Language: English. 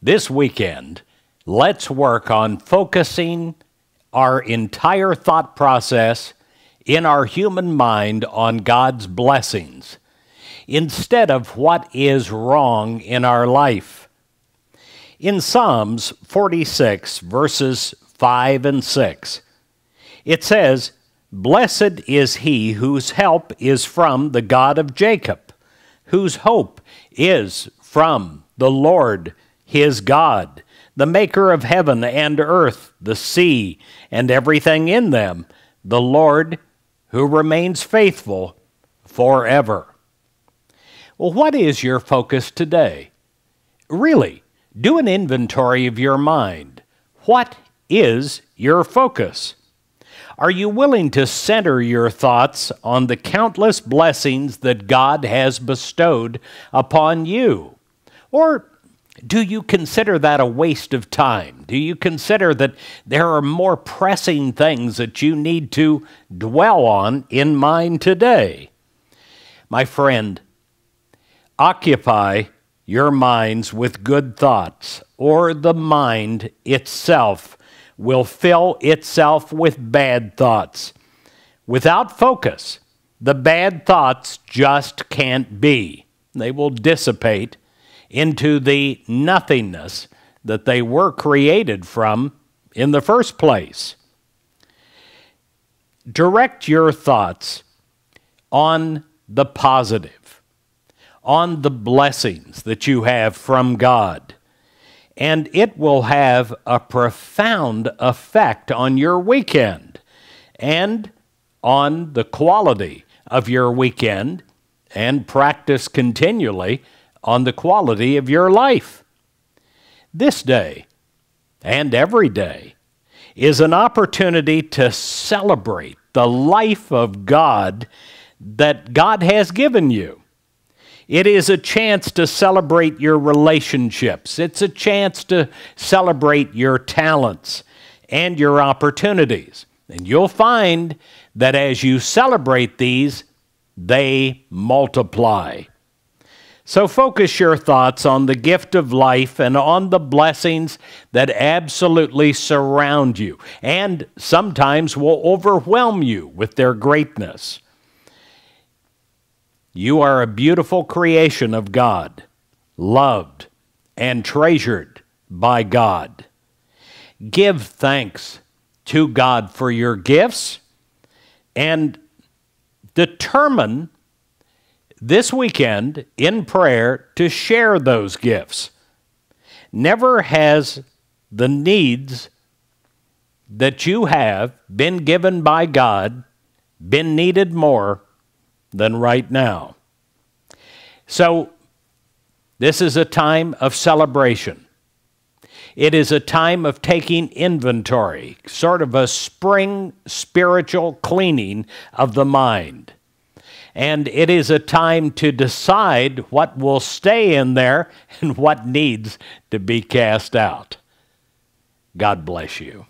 This weekend, let's work on focusing our entire thought process in our human mind on God's blessings instead of what is wrong in our life. In Psalms 46, verses 5 and 6, it says, Blessed is he whose help is from the God of Jacob, whose hope is from the Lord his God, the maker of heaven and earth, the sea, and everything in them, the Lord who remains faithful forever. Well, what is your focus today? Really, do an inventory of your mind. What is your focus? Are you willing to center your thoughts on the countless blessings that God has bestowed upon you? Or do you consider that a waste of time? Do you consider that there are more pressing things that you need to dwell on in mind today? My friend, occupy your minds with good thoughts, or the mind itself will fill itself with bad thoughts. Without focus, the bad thoughts just can't be. They will dissipate into the nothingness that they were created from in the first place. Direct your thoughts on the positive, on the blessings that you have from God, and it will have a profound effect on your weekend and on the quality of your weekend and practice continually on the quality of your life. This day and every day is an opportunity to celebrate the life of God that God has given you. It is a chance to celebrate your relationships. It's a chance to celebrate your talents and your opportunities. And you'll find that as you celebrate these, they multiply. So focus your thoughts on the gift of life and on the blessings that absolutely surround you and sometimes will overwhelm you with their greatness. You are a beautiful creation of God, loved and treasured by God. Give thanks to God for your gifts and determine this weekend in prayer to share those gifts. Never has the needs that you have been given by God been needed more than right now. So, this is a time of celebration. It is a time of taking inventory, sort of a spring spiritual cleaning of the mind and it is a time to decide what will stay in there and what needs to be cast out. God bless you.